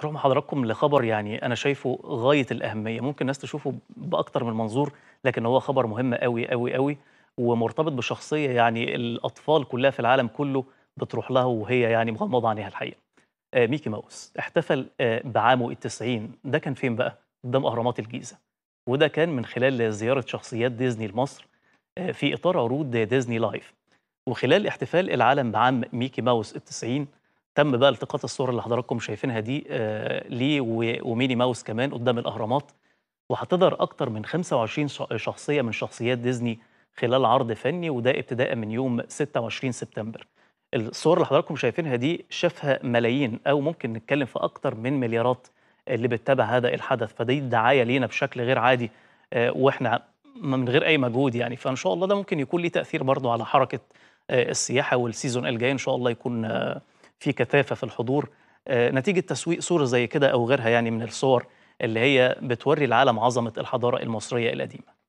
اروح مع حضراتكم لخبر يعني انا شايفه غايه الاهميه ممكن الناس تشوفه باكتر من منظور لكن هو خبر مهم قوي قوي قوي ومرتبط بشخصيه يعني الاطفال كلها في العالم كله بتروح لها وهي يعني مغمضه عينيها الحقيقه آه ميكي ماوس احتفل آه بعامه التسعين ده كان فين بقى قدام اهرامات الجيزه وده كان من خلال زياره شخصيات ديزني لمصر آه في اطار عروض ديزني لايف وخلال احتفال العالم بعام ميكي ماوس التسعين تم بقى التقاط الصور اللي حضراتكم شايفينها دي آه، ليه وميني ماوس كمان قدام الاهرامات وهتظهر اكتر من 25 شخصيه من شخصيات ديزني خلال عرض فني وده ابتداء من يوم 26 سبتمبر الصور اللي حضراتكم شايفينها دي شافها ملايين او ممكن نتكلم في اكتر من مليارات اللي بتتابع هذا الحدث فدي دعايه لينا بشكل غير عادي آه، واحنا من غير اي مجهود يعني فان شاء الله ده ممكن يكون ليه تاثير برضه على حركه آه، السياحه والسيزون الجاي ان شاء الله يكون في كثافه في الحضور آه، نتيجه تسويق صوره زي كده او غيرها يعني من الصور اللي هي بتوري العالم عظمه الحضاره المصريه القديمه